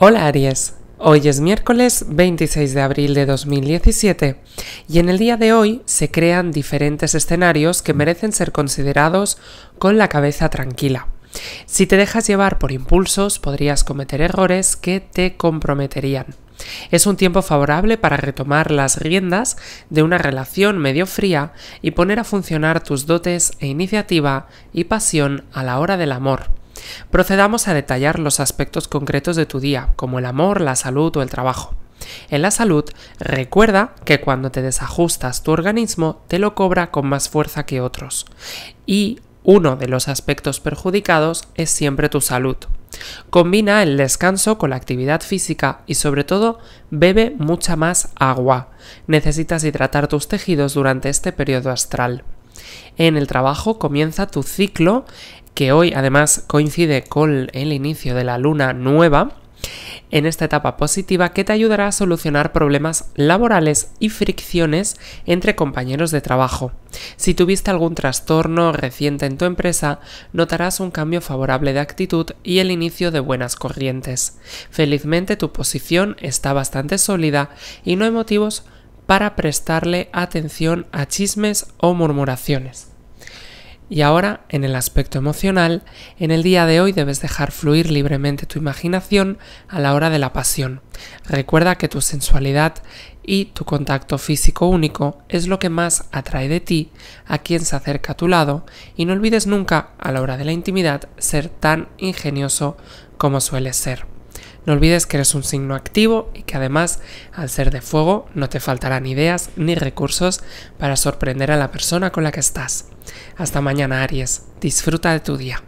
Hola Aries, hoy es miércoles 26 de abril de 2017 y en el día de hoy se crean diferentes escenarios que merecen ser considerados con la cabeza tranquila. Si te dejas llevar por impulsos, podrías cometer errores que te comprometerían. Es un tiempo favorable para retomar las riendas de una relación medio fría y poner a funcionar tus dotes e iniciativa y pasión a la hora del amor. Procedamos a detallar los aspectos concretos de tu día, como el amor, la salud o el trabajo. En la salud, recuerda que cuando te desajustas tu organismo te lo cobra con más fuerza que otros. Y uno de los aspectos perjudicados es siempre tu salud. Combina el descanso con la actividad física y sobre todo bebe mucha más agua. Necesitas hidratar tus tejidos durante este periodo astral. En el trabajo comienza tu ciclo, que hoy además coincide con el inicio de la luna nueva, en esta etapa positiva que te ayudará a solucionar problemas laborales y fricciones entre compañeros de trabajo. Si tuviste algún trastorno reciente en tu empresa, notarás un cambio favorable de actitud y el inicio de buenas corrientes. Felizmente tu posición está bastante sólida y no hay motivos para prestarle atención a chismes o murmuraciones. Y ahora, en el aspecto emocional, en el día de hoy debes dejar fluir libremente tu imaginación a la hora de la pasión. Recuerda que tu sensualidad y tu contacto físico único es lo que más atrae de ti a quien se acerca a tu lado y no olvides nunca, a la hora de la intimidad, ser tan ingenioso como sueles ser. No olvides que eres un signo activo y que además, al ser de fuego, no te faltarán ideas ni recursos para sorprender a la persona con la que estás. Hasta mañana, Aries. Disfruta de tu día.